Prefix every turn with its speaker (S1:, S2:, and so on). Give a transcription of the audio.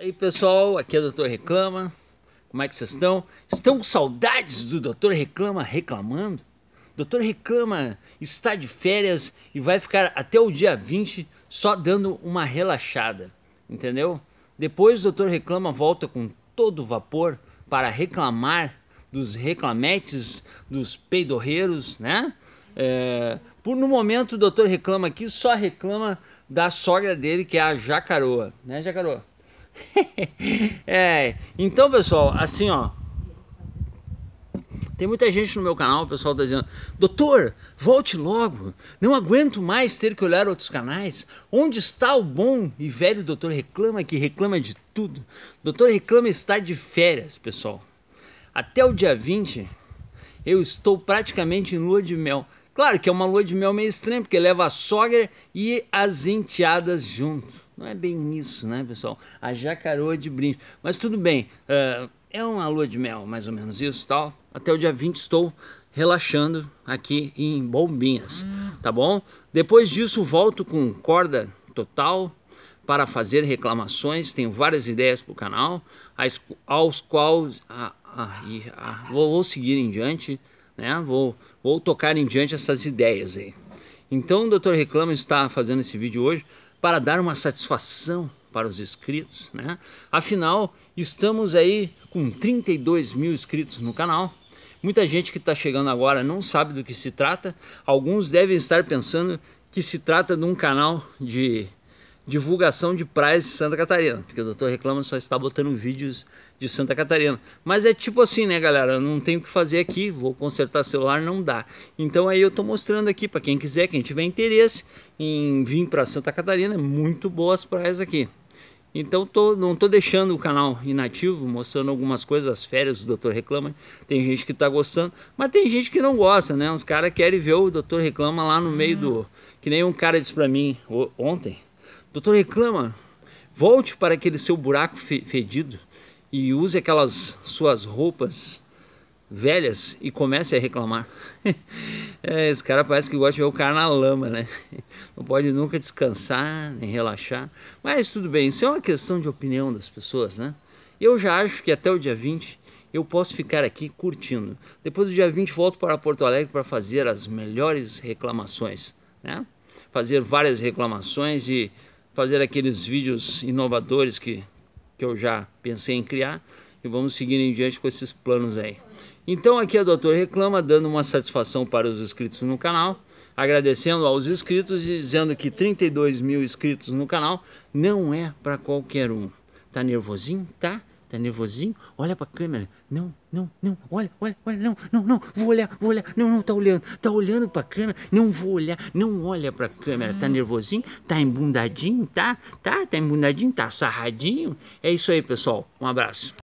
S1: Aí pessoal, aqui é o Doutor Reclama. Como é que vocês estão? Estão com saudades do Doutor Reclama reclamando? Doutor Reclama está de férias e vai ficar até o dia 20 só dando uma relaxada, entendeu? Depois o Doutor Reclama volta com todo vapor para reclamar dos reclametes, dos peidorreiros, né? É, por no momento o doutor reclama aqui, só reclama da sogra dele, que é a Jacaroa, né, Jacaroa? é, então, pessoal, assim, ó. Tem muita gente no meu canal, o pessoal tá dizendo, doutor, volte logo, não aguento mais ter que olhar outros canais. Onde está o bom e velho doutor reclama, que reclama de tudo? Doutor reclama está de férias, pessoal. Até o dia 20, eu estou praticamente em lua de mel. Claro que é uma lua de mel meio estranha, porque leva a sogra e as enteadas junto. Não é bem isso, né, pessoal? A Jacaroa de Brinde. Mas tudo bem, uh, é uma lua de mel, mais ou menos isso, tal. Até o dia 20 estou relaxando aqui em Bombinhas, tá bom? Depois disso volto com corda total para fazer reclamações, tenho várias ideias para o canal, aos quais a, a, a, vou, vou, seguir em diante, né? Vou, vou tocar em diante essas ideias aí. Então o Doutor Reclama está fazendo esse vídeo hoje para dar uma satisfação para os inscritos, né? Afinal, estamos aí com 32 mil inscritos no canal. Muita gente que está chegando agora não sabe do que se trata. Alguns devem estar pensando que se trata de um canal de divulgação de praias de Santa Catarina, porque o doutor reclama só está botando vídeos de Santa Catarina. Mas é tipo assim, né, galera? não tenho o que fazer aqui, vou consertar celular, não dá. Então aí eu estou mostrando aqui para quem quiser, quem tiver interesse em vir para Santa Catarina, é muito boas praias aqui. Então tô, não estou deixando o canal inativo, mostrando algumas coisas, as férias do doutor Reclama. Tem gente que está gostando, mas tem gente que não gosta, né? Uns caras querem ver o doutor Reclama lá no meio do... Que nem um cara disse para mim ontem, Doutor, reclama. Volte para aquele seu buraco fe fedido e use aquelas suas roupas velhas e comece a reclamar. é, cara parece que gosta de ver o cara na lama, né? Não pode nunca descansar nem relaxar. Mas tudo bem, isso é uma questão de opinião das pessoas, né? Eu já acho que até o dia 20 eu posso ficar aqui curtindo. Depois do dia 20 volto para Porto Alegre para fazer as melhores reclamações, né? Fazer várias reclamações e fazer aqueles vídeos inovadores que, que eu já pensei em criar e vamos seguir em diante com esses planos aí. Então aqui é o Doutor Reclama, dando uma satisfação para os inscritos no canal, agradecendo aos inscritos e dizendo que 32 mil inscritos no canal não é para qualquer um. Tá nervosinho? Tá? Tá nervosinho? Olha pra câmera. Não, não, não. Olha, olha, olha. Não, não, não. Vou olhar, vou olhar. Não, não, tá olhando. Tá olhando pra câmera. Não vou olhar. Não olha pra câmera. Tá nervosinho? Tá embundadinho? Tá? Tá? Tá embundadinho? Tá sarradinho? É isso aí, pessoal. Um abraço.